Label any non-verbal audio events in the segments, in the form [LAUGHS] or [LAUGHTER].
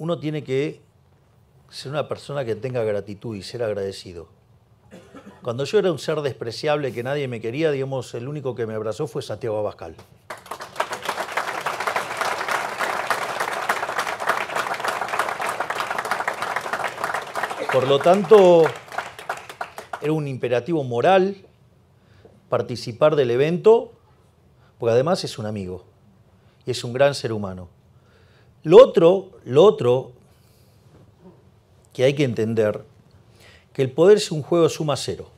uno tiene que ser una persona que tenga gratitud y ser agradecido. Cuando yo era un ser despreciable que nadie me quería, digamos, el único que me abrazó fue Santiago Abascal. Por lo tanto, era un imperativo moral participar del evento, porque además es un amigo y es un gran ser humano. Lo otro, lo otro que hay que entender, que el poder es un juego de suma cero.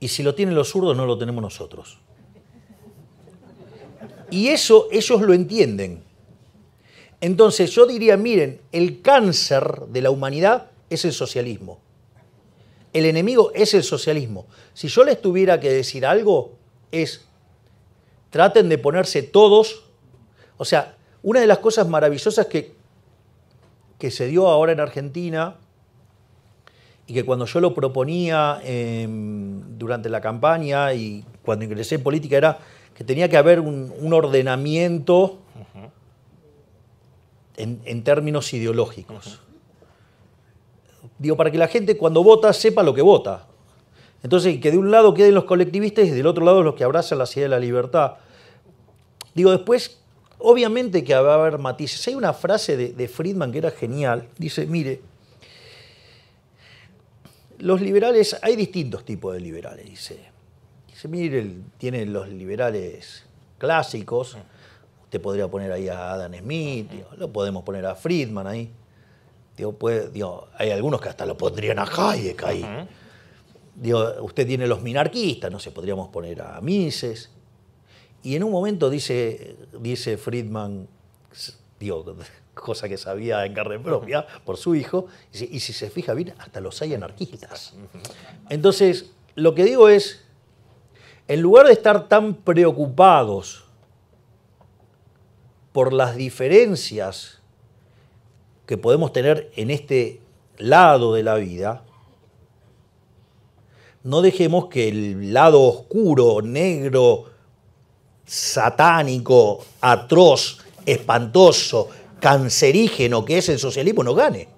Y si lo tienen los zurdos, no lo tenemos nosotros. Y eso ellos lo entienden. Entonces yo diría, miren, el cáncer de la humanidad es el socialismo. El enemigo es el socialismo. Si yo les tuviera que decir algo, es traten de ponerse todos, o sea, una de las cosas maravillosas que, que se dio ahora en Argentina y que cuando yo lo proponía em, durante la campaña y cuando ingresé en política era que tenía que haber un, ordenamiento en, términos ideológicos. Digo, para que la gente cuando vota sepa lo que vota. Entonces, que de un lado queden los colectivistas y del otro lado los que abrazan la idea de la libertad. Digo, después obviamente que va a haber matices. Hay una frase de, Friedman que era genial. Dice, mire, los liberales, hay distintos tipos de liberales, dice. Dice, mire, tiene los liberales clásicos. Usted podría poner ahí a Adam Smith, lo podemos poner a Friedman ahí. hay algunos que hasta lo pondrían a Hayek ahí. Digo, usted tiene los minarquistas, no sé, podríamos poner a Mises. Y en un momento dice, dice Friedman, [LAUGHS] cosa que sabía en carne propia por su hijo, y si se fija bien, hasta los hay anarquistas. Entonces, lo que digo es, en lugar de estar tan preocupados por las diferencias que podemos tener en este lado de la vida, no dejemos que el lado oscuro, negro, satánico, atroz, espantoso, cancerígeno que es el socialismo no gane.